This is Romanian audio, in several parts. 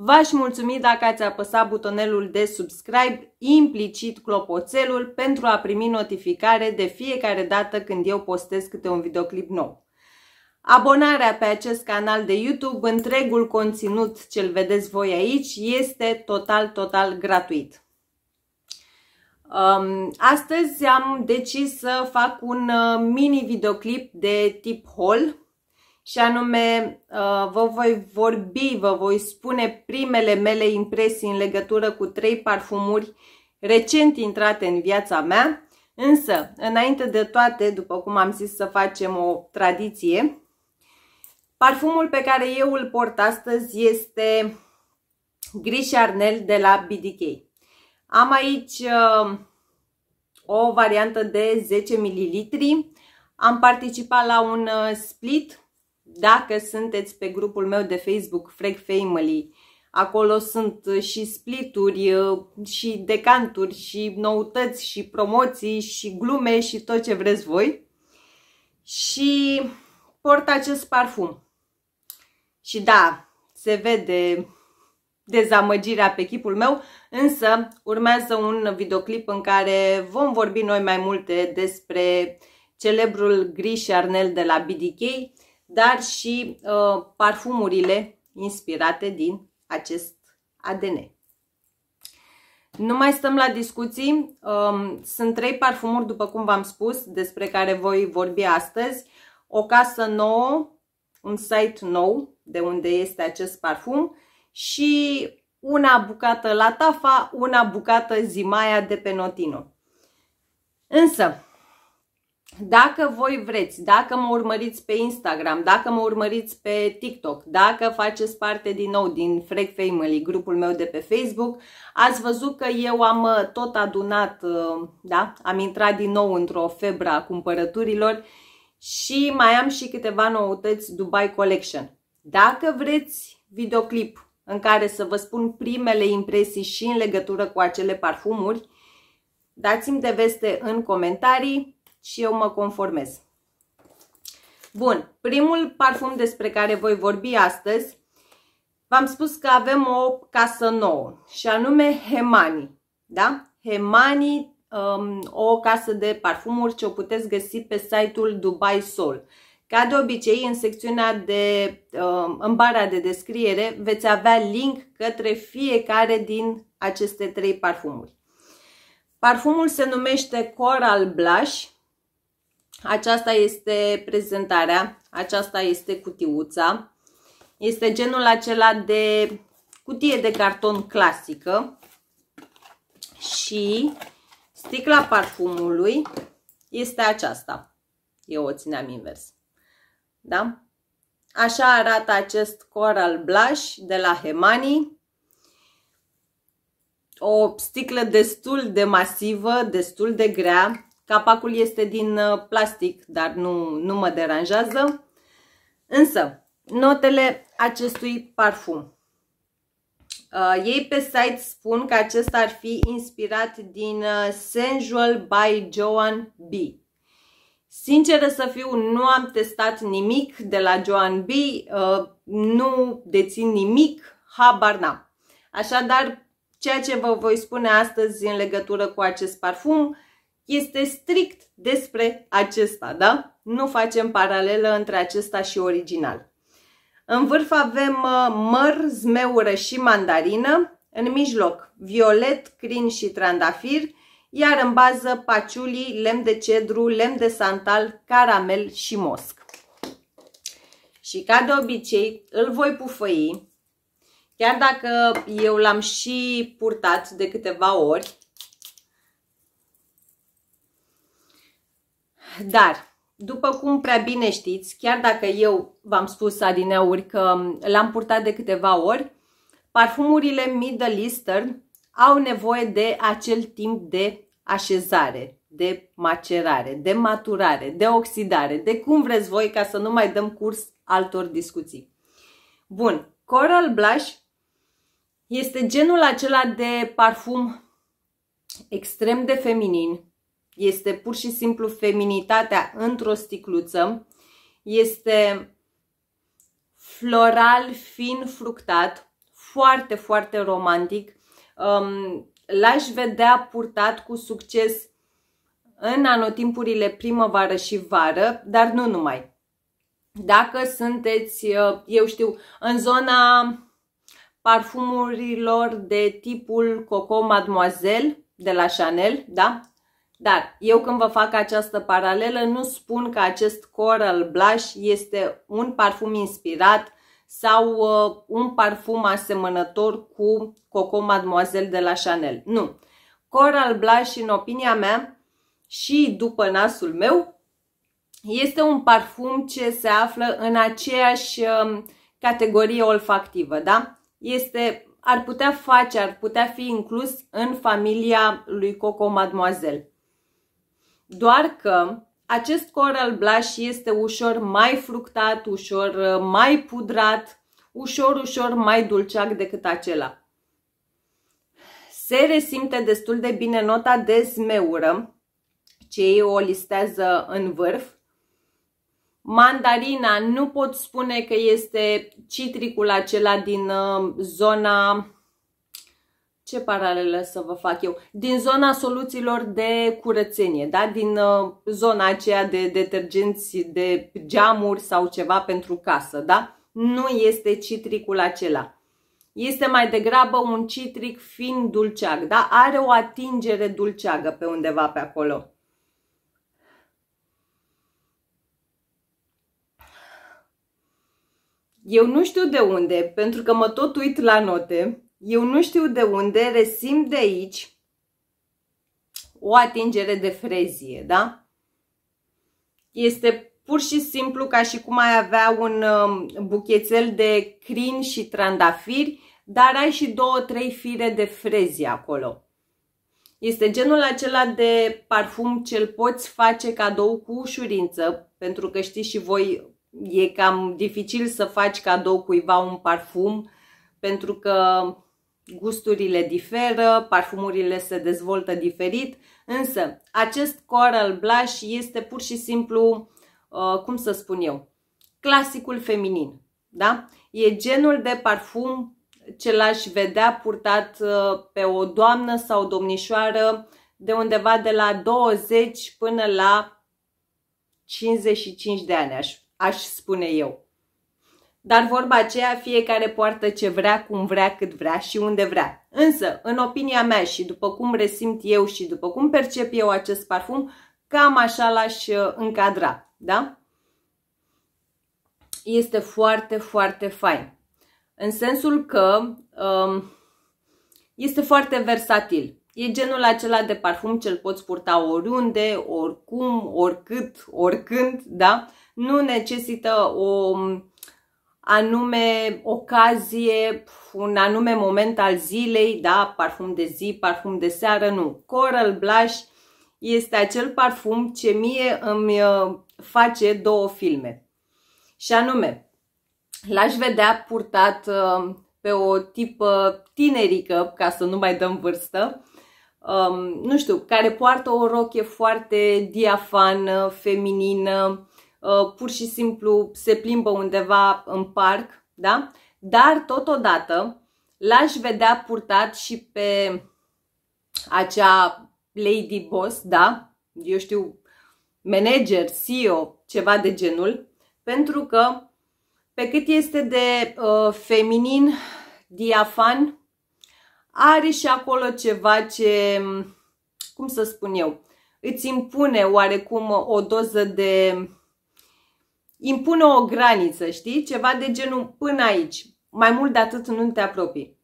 V-aș mulțumi dacă ați apăsat butonelul de subscribe, implicit clopoțelul, pentru a primi notificare de fiecare dată când eu postez câte un videoclip nou. Abonarea pe acest canal de YouTube, întregul conținut ce-l vedeți voi aici, este total, total gratuit. Um, astăzi am decis să fac un uh, mini videoclip de tip haul și anume uh, vă voi vorbi, vă voi spune primele mele impresii în legătură cu trei parfumuri recent intrate în viața mea, însă, înainte de toate, după cum am zis să facem o tradiție, parfumul pe care eu îl port astăzi este Gris Arnel de la BDK. Am aici uh, o variantă de 10 ml. Am participat la un uh, split dacă sunteți pe grupul meu de Facebook Frag Family, acolo sunt uh, și splituri, uh, și decanturi, și noutăți, și promoții, și glume, și tot ce vreți voi. Și port acest parfum. Și da, se vede dezamăgirea pe chipul meu, însă urmează un videoclip în care vom vorbi noi mai multe despre celebrul gri și arnel de la BDK, dar și uh, parfumurile inspirate din acest ADN. Nu mai stăm la discuții. Um, sunt trei parfumuri, după cum v-am spus, despre care voi vorbi astăzi. O casă nouă, un site nou de unde este acest parfum și una bucată la Tafa, una bucată Zimaia de pe Notino. Însă, dacă voi vreți, dacă mă urmăriți pe Instagram, dacă mă urmăriți pe TikTok, dacă faceți parte din nou din Freak Family, grupul meu de pe Facebook, ați văzut că eu am uh, tot adunat, uh, da, am intrat din nou într-o febră a cumpărăturilor și mai am și câteva noutăți Dubai Collection. Dacă vreți videoclip în care să vă spun primele impresii și în legătură cu acele parfumuri, dați-mi de veste în comentarii și eu mă conformez. Bun, primul parfum despre care voi vorbi astăzi, v-am spus că avem o casă nouă și anume Hemani, da? Hemani, um, o casă de parfumuri ce o puteți găsi pe site-ul Dubai Soul. Ca de obicei, în secțiunea de, um, în bara de descriere, veți avea link către fiecare din aceste trei parfumuri. Parfumul se numește Coral Blush aceasta este prezentarea, aceasta este cutiuța. Este genul acela de cutie de carton clasică și sticla parfumului este aceasta. Eu o țineam invers. Da? Așa arată acest Coral Blush de la Hemani. O sticlă destul de masivă, destul de grea, Capacul este din uh, plastic, dar nu, nu mă deranjează. Însă, notele acestui parfum. Uh, ei pe site spun că acesta ar fi inspirat din uh, Sensual by Joan B. Sinceră să fiu, nu am testat nimic de la Joan B, uh, nu dețin nimic, habar n-am. Așadar, ceea ce vă voi spune astăzi în legătură cu acest parfum este strict despre acesta, da? Nu facem paralelă între acesta și original. În vârf avem uh, măr, zmeură și mandarină, în mijloc violet, crin și trandafir, iar în bază paciulii, lemn de cedru, lemn de santal, caramel și mosc. Și ca de obicei îl voi pufăi, chiar dacă eu l-am și purtat de câteva ori, Dar, după cum prea bine știți, chiar dacă eu v-am spus adineuri că l-am purtat de câteva ori, parfumurile Middle Eastern au nevoie de acel timp de așezare, de macerare, de maturare, de oxidare, de cum vreți voi ca să nu mai dăm curs altor discuții. Bun, Coral Blush este genul acela de parfum extrem de feminin, este pur și simplu feminitatea într-o sticluță. Este floral, fin, fructat, foarte, foarte romantic. Um, l-aș vedea purtat cu succes în anotimpurile primăvară și vară, dar nu numai. Dacă sunteți, uh, eu știu, în zona parfumurilor de tipul Coco Mademoiselle de la Chanel, da? Dar eu când vă fac această paralelă nu spun că acest Coral Blush este un parfum inspirat sau uh, un parfum asemănător cu Coco Mademoiselle de la Chanel. Nu. Coral Blush, în opinia mea și după nasul meu, este un parfum ce se află în aceeași uh, categorie olfactivă, da? Este ar putea face, ar putea fi inclus în familia lui Coco Mademoiselle doar că acest Coral Blush este ușor mai fructat, ușor uh, mai pudrat, ușor, ușor mai dulceac decât acela. Se resimte destul de bine nota de zmeură, ce ei o listează în vârf. Mandarina nu pot spune că este citricul acela din uh, zona ce paralele să vă fac eu? Din zona soluțiilor de curățenie, da? din uh, zona aceea de detergenți, de geamuri sau ceva pentru casă. Da? Nu este citricul acela. Este mai degrabă un citric fin dulceag, da? are o atingere dulceagă pe undeva pe acolo. Eu nu știu de unde, pentru că mă tot uit la note eu nu știu de unde resimt de aici o atingere de frezie, da? Este pur și simplu ca și cum ai avea un um, buchețel de crin și trandafiri, dar ai și două, trei fire de frezie acolo. Este genul acela de parfum ce îl poți face cadou cu ușurință, pentru că știți și voi, e cam dificil să faci cadou cuiva un parfum, pentru că gusturile diferă, parfumurile se dezvoltă diferit, însă acest Coral Blush este pur și simplu, uh, cum să spun eu, clasicul feminin. Da? E genul de parfum ce l-aș vedea purtat uh, pe o doamnă sau o domnișoară de undeva de la 20 până la 55 de ani, aș, aș spune eu. Dar vorba aceea, fiecare poartă ce vrea, cum vrea, cât vrea și unde vrea. Însă, în opinia mea și după cum resimt eu și după cum percep eu acest parfum, cam așa l-aș uh, încadra, da? Este foarte, foarte fain. În sensul că um, este foarte versatil. E genul acela de parfum ce îl poți purta oriunde, oricum, oricât, oricând, da? Nu necesită o anume ocazie, un anume moment al zilei, da, parfum de zi, parfum de seară, nu. Coral Blush este acel parfum ce mie îmi uh, face două filme. Și anume, l-aș vedea purtat uh, pe o tipă tinerică, ca să nu mai dăm vârstă, um, nu știu, care poartă o rochie foarte diafană, feminină, Uh, pur și simplu se plimbă undeva în parc, da? Dar totodată l-aș vedea purtat și pe acea lady boss, da? Eu știu, manager, CEO, ceva de genul, pentru că pe cât este de uh, feminin, diafan, are și acolo ceva ce, cum să spun eu, îți impune oarecum o doză de impune o graniță, știi? Ceva de genul până aici. Mai mult de atât nu te apropii.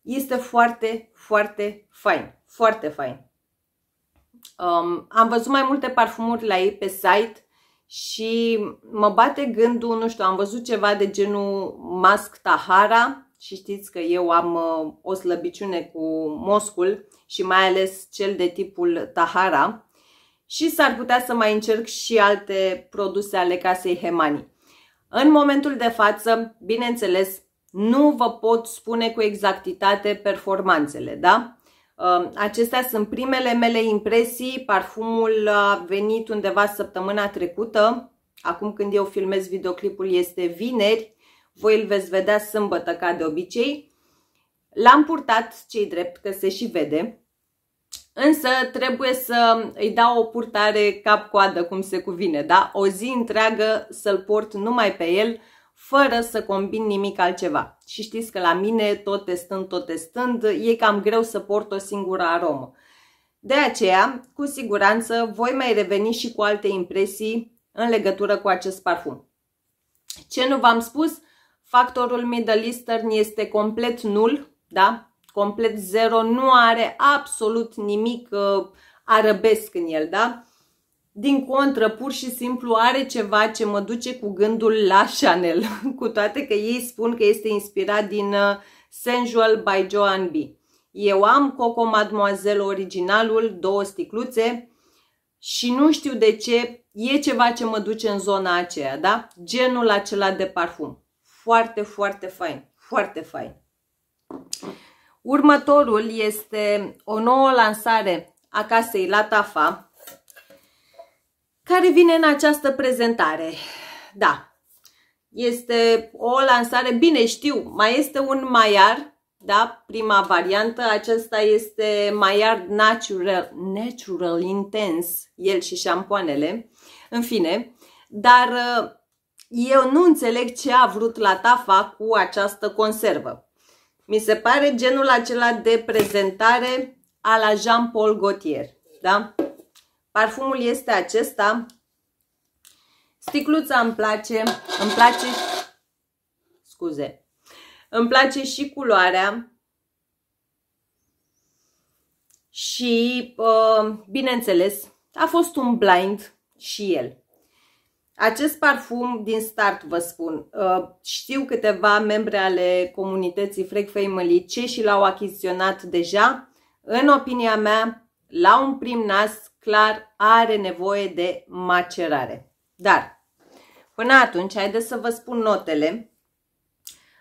Este foarte, foarte fain. Foarte fain. Um, am văzut mai multe parfumuri la ei pe site și mă bate gândul, nu știu, am văzut ceva de genul Mask Tahara și știți că eu am uh, o slăbiciune cu moscul și mai ales cel de tipul Tahara și s-ar putea să mai încerc și alte produse ale casei Hemani. În momentul de față, bineînțeles, nu vă pot spune cu exactitate performanțele, da? Uh, acestea sunt primele mele impresii, parfumul a venit undeva săptămâna trecută, acum când eu filmez videoclipul este vineri, voi îl veți vedea sâmbătă ca de obicei. L-am purtat, cei drept, că se și vede, Însă trebuie să îi dau o purtare cap-coadă cum se cuvine, da? O zi întreagă să-l port numai pe el, fără să combin nimic altceva. Și știți că la mine, tot testând, tot testând, e cam greu să port o singură aromă. De aceea, cu siguranță, voi mai reveni și cu alte impresii în legătură cu acest parfum. Ce nu v-am spus, factorul Middle Eastern este complet nul, da? complet zero, nu are absolut nimic uh, arăbesc în el, da? Din contră, pur și simplu are ceva ce mă duce cu gândul la Chanel, cu toate că ei spun că este inspirat din uh, Sensual by Joan B. Eu am Coco Mademoiselle originalul, două sticluțe și nu știu de ce, e ceva ce mă duce în zona aceea, da? Genul acela de parfum. Foarte, foarte fain, foarte fain. Următorul este o nouă lansare a casei la Tafa, care vine în această prezentare. Da, este o lansare, bine știu, mai este un maiar, da, prima variantă, acesta este maiar natural, natural intense, el și șampoanele, în fine, dar uh, eu nu înțeleg ce a vrut la Tafa cu această conservă. Mi se pare genul acela de prezentare a la Jean-Paul Gaultier. Da? Parfumul este acesta. Sticluța îmi place, îmi place, scuze, îmi place și culoarea și, uh, bineînțeles, a fost un blind și el. Acest parfum, din start vă spun, uh, știu câteva membre ale comunității Freak Family ce și l-au achiziționat deja. În opinia mea, la un prim nas, clar, are nevoie de macerare. Dar, până atunci, haideți să vă spun notele.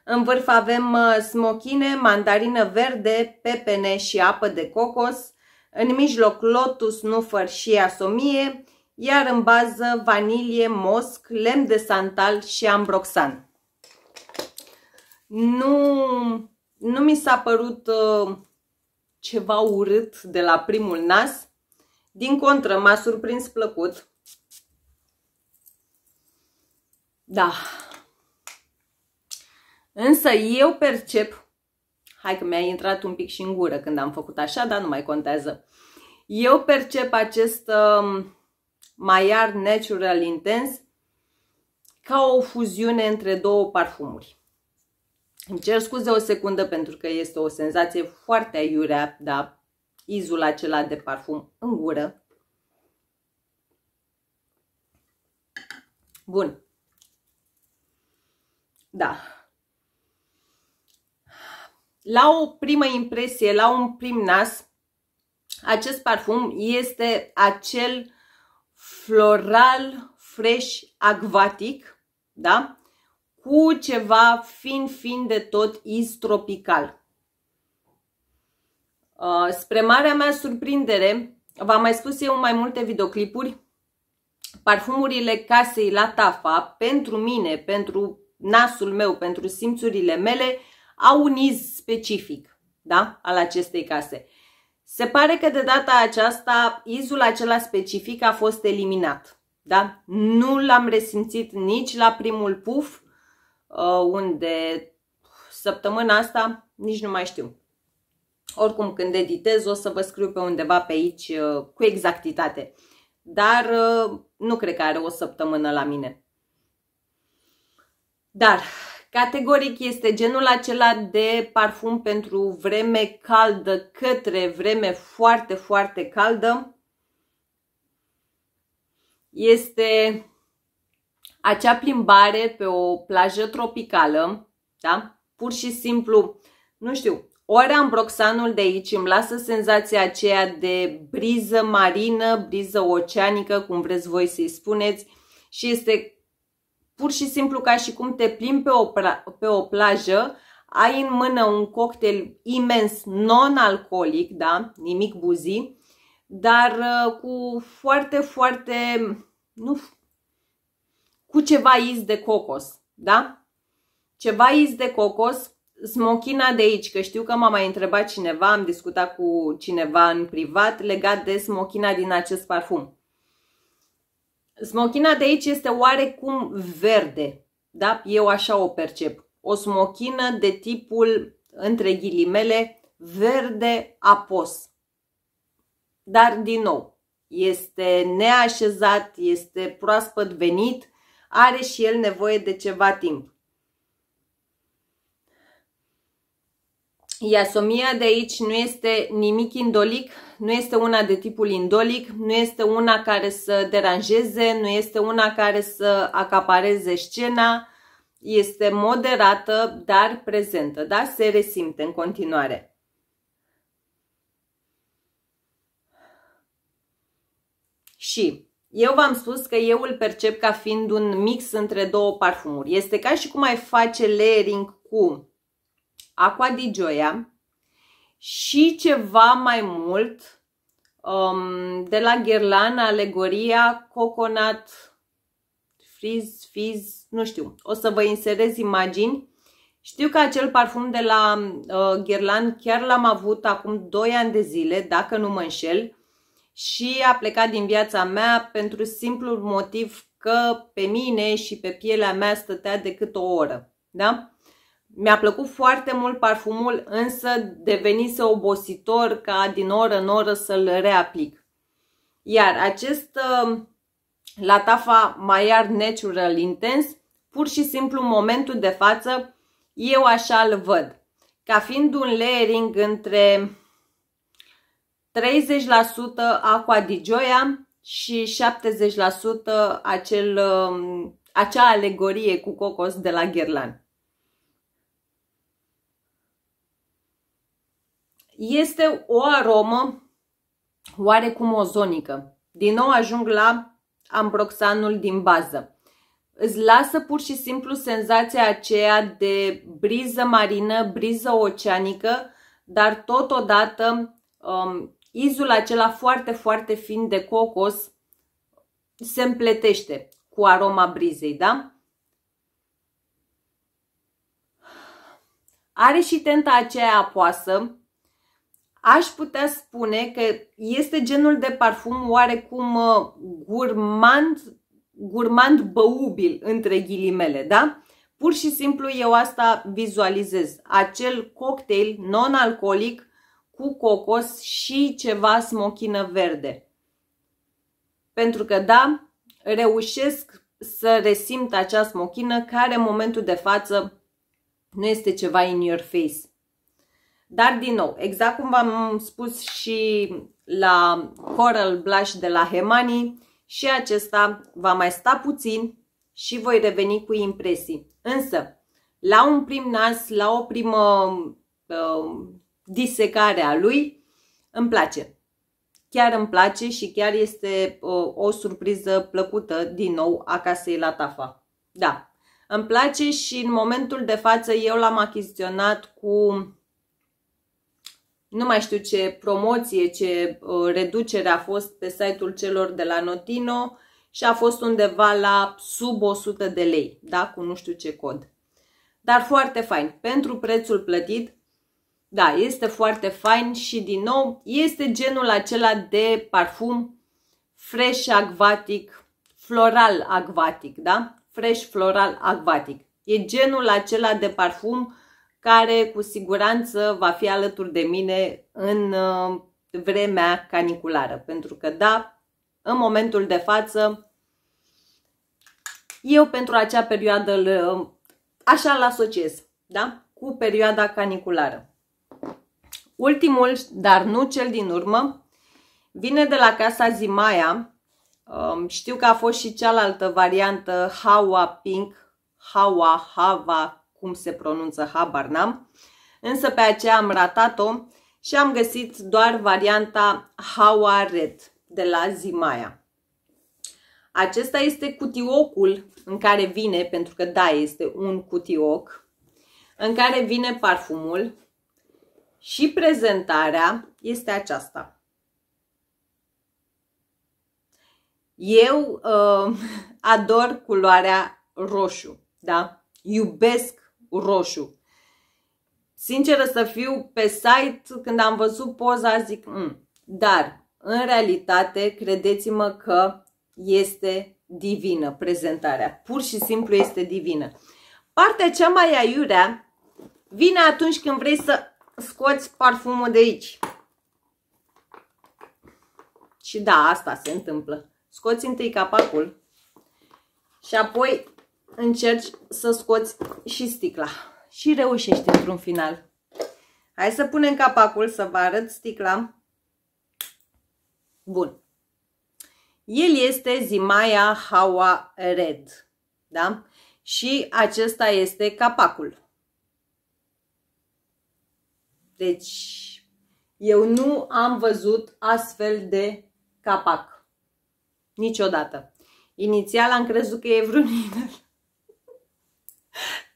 În vârf avem uh, smochine, mandarină verde, pepene și apă de cocos. În mijloc lotus, nufăr și asomie iar în bază vanilie, mosc, lemn de santal și ambroxan. Nu, nu mi s-a părut uh, ceva urât de la primul nas. Din contră, m-a surprins plăcut. Da. Însă eu percep, hai că mi-a intrat un pic și în gură când am făcut așa, dar nu mai contează. Eu percep acest... Uh, Maiar Natural Intense ca o fuziune între două parfumuri. Îmi cer scuze o secundă pentru că este o senzație foarte aiurea, dar izul acela de parfum în gură. Bun. Da. La o primă impresie, la un prim nas, acest parfum este acel floral, fresh, acvatic, da? Cu ceva fin, fin de tot, iz tropical. Uh, spre marea mea surprindere, v-am mai spus eu mai multe videoclipuri, parfumurile casei la tafa, pentru mine, pentru nasul meu, pentru simțurile mele, au un iz specific da? al acestei case. Se pare că de data aceasta izul acela specific a fost eliminat. Da? Nu l-am resimțit nici la primul puf, uh, unde săptămâna asta nici nu mai știu. Oricum, când editez, o să vă scriu pe undeva pe aici uh, cu exactitate. Dar uh, nu cred că are o săptămână la mine. Dar Categoric este genul acela de parfum pentru vreme caldă către vreme foarte, foarte caldă. Este acea plimbare pe o plajă tropicală, da? Pur și simplu, nu știu, ori ambroxanul de aici îmi lasă senzația aceea de briză marină, briză oceanică, cum vreți voi să-i spuneți, și este pur și simplu ca și cum te plimbi pe o, pe o plajă, ai în mână un cocktail imens non-alcoolic, da? nimic buzi, dar uh, cu foarte, foarte, nu, cu ceva iz de cocos, da? Ceva iz de cocos, smochina de aici, că știu că m-a mai întrebat cineva, am discutat cu cineva în privat legat de smochina din acest parfum. Smochina de aici este oarecum verde, da? Eu așa o percep. O smochină de tipul, între ghilimele, verde apos. Dar, din nou, este neașezat, este proaspăt venit, are și el nevoie de ceva timp. Iasomia de aici nu este nimic indolic, nu este una de tipul indolic, nu este una care să deranjeze, nu este una care să acapareze scena, este moderată, dar prezentă, da? Se resimte în continuare. Și eu v-am spus că eu îl percep ca fiind un mix între două parfumuri. Este ca și cum ai face layering cu Aqua di Gioia și ceva mai mult um, de la Gherlana, Alegoria, Coconut, Frizz, Fizz, nu știu. O să vă inserez imagini. Știu că acel parfum de la uh, Guerlain chiar l-am avut acum 2 ani de zile, dacă nu mă înșel, și a plecat din viața mea pentru simplul motiv că pe mine și pe pielea mea stătea decât o oră. Da? Mi-a plăcut foarte mult parfumul, însă devenise obositor ca din oră în oră să-l reaplic. Iar acest uh, Latafa Maiar Natural Intense, pur și simplu în momentul de față, eu așa îl văd. Ca fiind un layering între 30% Aqua di Gioia și 70% acel, um, acea alegorie cu cocos de la Guerlain. este o aromă oarecum ozonică. Din nou ajung la ambroxanul din bază. Îți lasă pur și simplu senzația aceea de briză marină, briză oceanică, dar totodată um, izul acela foarte, foarte fin de cocos se împletește cu aroma brizei, da? Are și tenta aceea apoasă, aș putea spune că este genul de parfum oarecum uh, gurmand, gurmand băubil, între ghilimele, da? Pur și simplu eu asta vizualizez, acel cocktail non-alcoolic cu cocos și ceva smochină verde. Pentru că, da, reușesc să resimt acea smochină care în momentul de față nu este ceva in your face. Dar, din nou, exact cum v-am spus și la Coral Blush de la Hemani, și acesta va mai sta puțin și voi reveni cu impresii. Însă, la un prim nas, la o primă uh, disecare a lui, îmi place. Chiar îmi place și chiar este uh, o surpriză plăcută, din nou, a casei la Tafa. Da, îmi place și în momentul de față eu l-am achiziționat cu nu mai știu ce promoție, ce uh, reducere a fost pe site-ul celor de la Notino și a fost undeva la sub 100 de lei, da? cu nu știu ce cod. Dar foarte fain, pentru prețul plătit, da, este foarte fain și din nou este genul acela de parfum fresh acvatic, floral acvatic, da? Fresh floral acvatic. E genul acela de parfum care cu siguranță va fi alături de mine în uh, vremea caniculară. Pentru că, da, în momentul de față, eu pentru acea perioadă uh, așa îl asociez, da? Cu perioada caniculară. Ultimul, dar nu cel din urmă, vine de la casa Zimaia. Um, știu că a fost și cealaltă variantă Hawa Pink, Hawa, Hava, cum se pronunță, habar n-am, însă pe aceea am ratat-o și am găsit doar varianta Hawaret de la Zimaya. Acesta este cutiocul în care vine, pentru că da, este un cutioc, în care vine parfumul și prezentarea este aceasta. Eu uh, ador culoarea roșu, da? Iubesc roșu. Sinceră să fiu, pe site, când am văzut poza, zic, mm. dar în realitate, credeți-mă că este divină prezentarea. Pur și simplu este divină. Partea cea mai aiurea vine atunci când vrei să scoți parfumul de aici. Și da, asta se întâmplă. Scoți întâi capacul și apoi încerci să scoți și sticla. Și reușești într-un final. Hai să punem capacul să vă arăt sticla. Bun. El este Zimaya Hawa Red. Da? Și acesta este capacul. Deci, eu nu am văzut astfel de capac. Niciodată. Inițial am crezut că e vreun inel.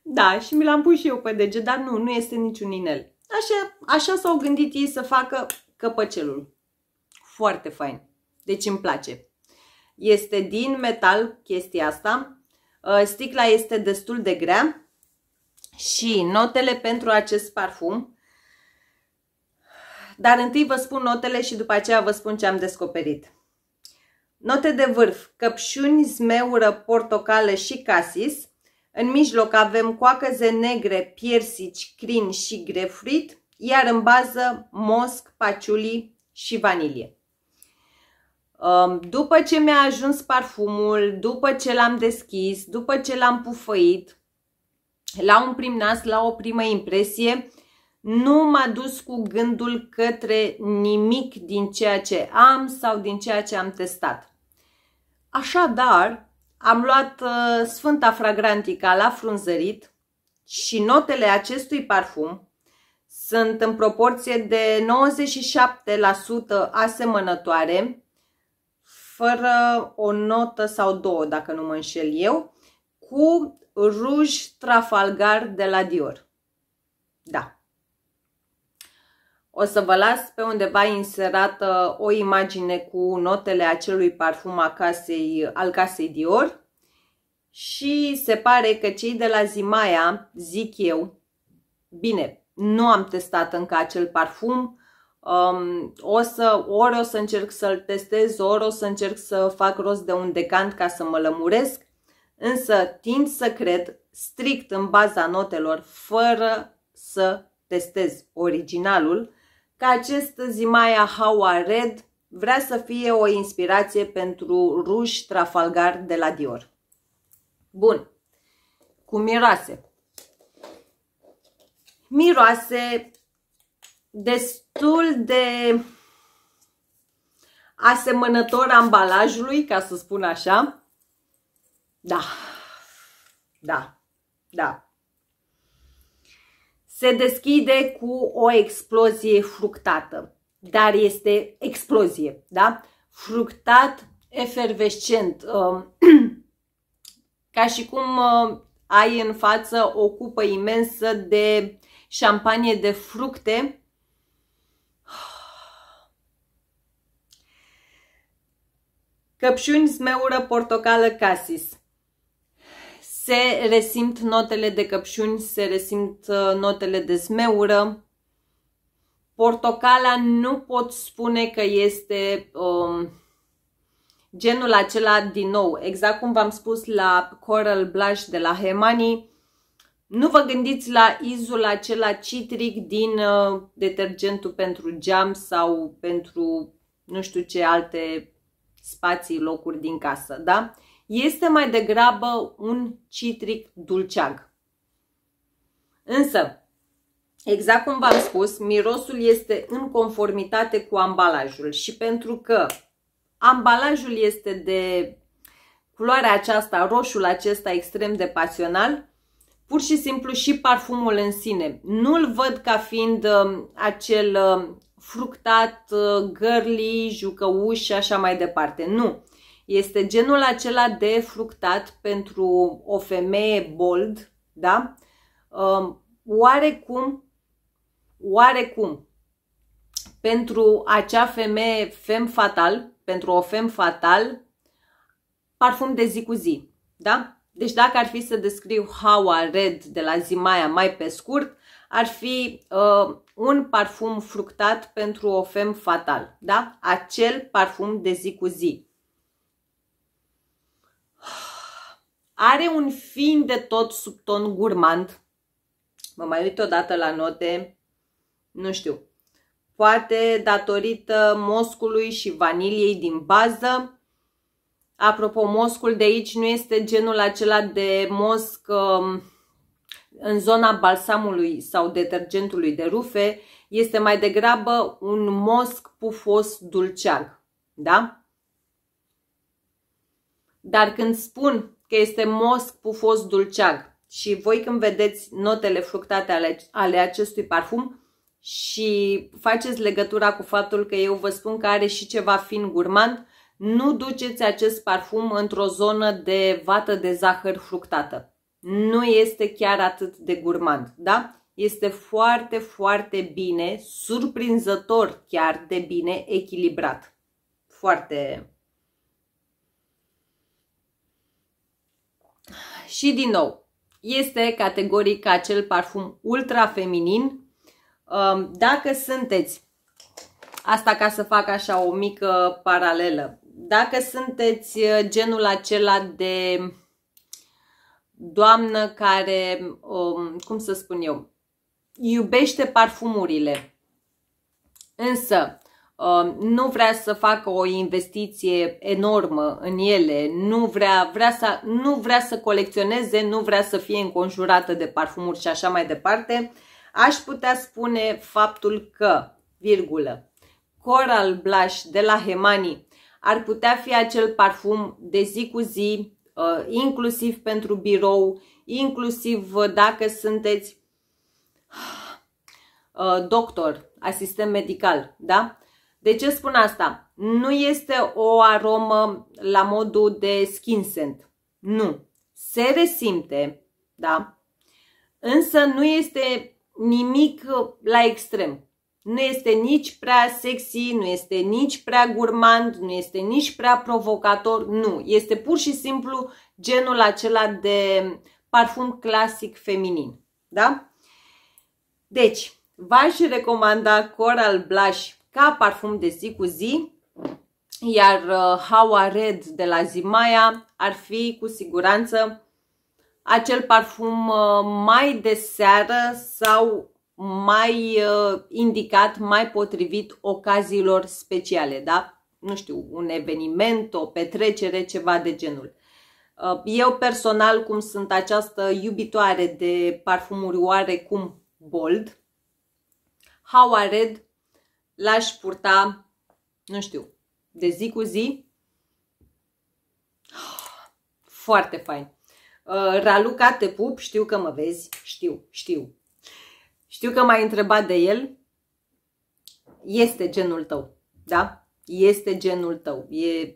Da, și mi l-am pus și eu pe deget, dar nu, nu este niciun inel. Așa, așa s-au gândit ei să facă căpăcelul. Foarte fain. Deci îmi place. Este din metal chestia asta. Uh, sticla este destul de grea. Și notele pentru acest parfum. Dar întâi vă spun notele și după aceea vă spun ce am descoperit. Note de vârf, căpșuni, zmeură, portocală și casis. În mijloc avem coacăze negre, piersici, crin și grefrit, iar în bază mosc, paciuli și vanilie. Um, după ce mi-a ajuns parfumul, după ce l-am deschis, după ce l-am pufăit, la un prim nas, la o primă impresie, nu m-a dus cu gândul către nimic din ceea ce am sau din ceea ce am testat. Așadar, am luat uh, Sfânta Fragrantica la frunzărit și notele acestui parfum sunt în proporție de 97% asemănătoare, fără o notă sau două, dacă nu mă înșel eu, cu ruj Trafalgar de la Dior. Da, o să vă las pe undeva inserată o imagine cu notele acelui parfum a casei, al casei Dior. Și se pare că cei de la Zimaia, zic eu, bine, nu am testat încă acel parfum, um, o să, ori o să încerc să-l testez, ori o să încerc să fac rost de un decant ca să mă lămuresc, însă tind să cred strict în baza notelor, fără să testez originalul, că acest Zimaia Hawa Red vrea să fie o inspirație pentru ruj Trafalgar de la Dior. Bun. Cum miroase? Miroase destul de asemănător ambalajului, ca să spun așa. Da, da, da se deschide cu o explozie fructată, dar este explozie, da? Fructat, efervescent, um, ca și cum um, ai în față o cupă imensă de șampanie de fructe. Căpșuni, zmeură, portocală, casis se resimt notele de căpșuni, se resimt uh, notele de smeură. Portocala nu pot spune că este um, genul acela din nou. Exact cum v-am spus la Coral Blush de la Hemani, nu vă gândiți la izul acela citric din uh, detergentul pentru geam sau pentru nu știu ce alte spații, locuri din casă, da? este mai degrabă un citric dulceag. Însă, exact cum v-am spus, mirosul este în conformitate cu ambalajul și pentru că ambalajul este de culoarea aceasta, roșul acesta extrem de pasional, pur și simplu și parfumul în sine. Nu-l văd ca fiind uh, acel uh, fructat, uh, gărli, jucăuș și așa mai departe. Nu. Este genul acela de fructat pentru o femeie bold, da? Um, oarecum, oarecum, pentru acea femeie fem fatal, pentru o fem fatal, parfum de zi cu zi, da? Deci dacă ar fi să descriu Hawa Red de la Zimaia mai pe scurt, ar fi uh, un parfum fructat pentru o fem fatal, da? Acel parfum de zi cu zi. Are un fin de tot subton gurmand. Mă mai uit odată la note, nu știu, poate datorită moscului și vaniliei din bază. Apropo, moscul de aici nu este genul acela de mosc um, în zona balsamului sau detergentului de rufe, este mai degrabă un mosc pufos dulceag, da? Dar când spun că este mosc pufos dulceag. Și voi când vedeți notele fructate ale, ale acestui parfum și faceți legătura cu faptul că eu vă spun că are și ceva fin gurmand, nu duceți acest parfum într-o zonă de vată de zahăr fructată. Nu este chiar atât de gurmand, da? Este foarte, foarte bine, surprinzător chiar de bine echilibrat. Foarte Și din nou, este categoric acel parfum ultra feminin. Um, dacă sunteți, asta ca să fac așa o mică paralelă, dacă sunteți uh, genul acela de doamnă care, um, cum să spun eu, iubește parfumurile, însă Um, nu vrea să facă o investiție enormă în ele, nu vrea, vrea să, nu vrea să colecționeze, nu vrea să fie înconjurată de parfumuri și așa mai departe, aș putea spune faptul că, virgulă, Coral Blush de la Hemani ar putea fi acel parfum de zi cu zi, uh, inclusiv pentru birou, inclusiv uh, dacă sunteți uh, doctor, asistent medical, da? De ce spun asta? Nu este o aromă la modul de skin scent. Nu. Se resimte, da? Însă nu este nimic la extrem. Nu este nici prea sexy, nu este nici prea gurmand, nu este nici prea provocator, nu. Este pur și simplu genul acela de parfum clasic feminin, da? Deci, v-aș recomanda Coral Blush ca parfum de zi cu zi, iar uh, Hawa Red de la Zimaya ar fi cu siguranță acel parfum uh, mai de seară sau mai uh, indicat, mai potrivit ocaziilor speciale, da? Nu știu, un eveniment, o petrecere, ceva de genul. Eu personal, cum sunt această iubitoare de parfumuri oarecum bold, How I Red l-aș purta, nu știu, de zi cu zi. Foarte fain. Uh, Raluca, te pup, știu că mă vezi, știu, știu. Știu că m-ai întrebat de el. Este genul tău, da? Este genul tău. E...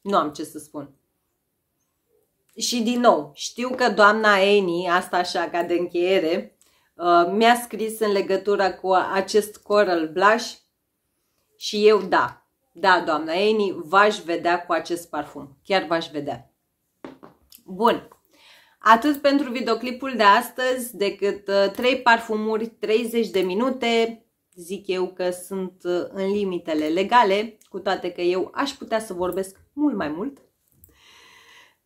Nu am ce să spun. Și din nou, știu că doamna Eni, asta așa ca de încheiere, uh, mi-a scris în legătură cu acest Coral Blush și eu da, da, doamna Eni, v-aș vedea cu acest parfum. Chiar v-aș vedea. Bun. Atât pentru videoclipul de astăzi, decât 3 uh, parfumuri, 30 de minute. Zic eu că sunt uh, în limitele legale, cu toate că eu aș putea să vorbesc mult mai mult.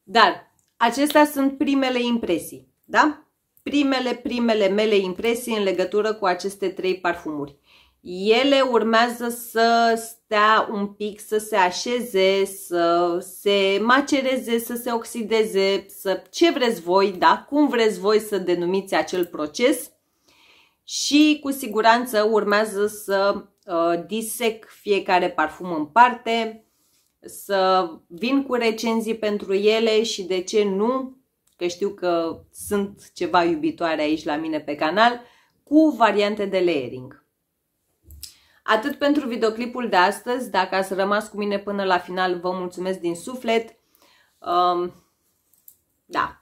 Dar acestea sunt primele impresii, da? Primele, primele mele impresii în legătură cu aceste trei parfumuri ele urmează să stea un pic, să se așeze, să se macereze, să se oxideze, să ce vreți voi, da? cum vreți voi să denumiți acel proces și cu siguranță urmează să uh, disec fiecare parfum în parte, să vin cu recenzii pentru ele și de ce nu, că știu că sunt ceva iubitoare aici la mine pe canal, cu variante de layering. Atât pentru videoclipul de astăzi, dacă ați rămas cu mine până la final, vă mulțumesc din suflet. Um, da.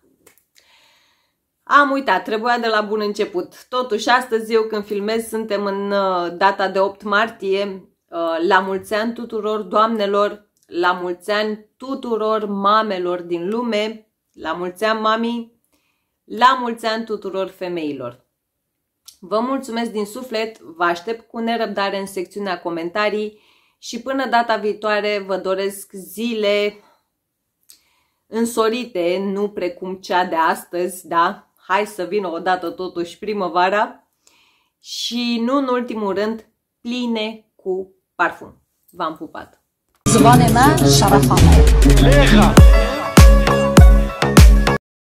Am uitat, trebuia de la bun început. Totuși, astăzi eu când filmez, suntem în uh, data de 8 martie. Uh, la mulți ani tuturor doamnelor, la mulți ani tuturor mamelor din lume, la mulți ani mamii, la mulți ani tuturor femeilor. Vă mulțumesc din suflet, vă aștept cu nerăbdare în secțiunea comentarii și până data viitoare vă doresc zile însorite, nu precum cea de astăzi, da? Hai să vină odată totuși primăvara și nu în ultimul rând pline cu parfum. V-am pupat! Zvonena Șarafame.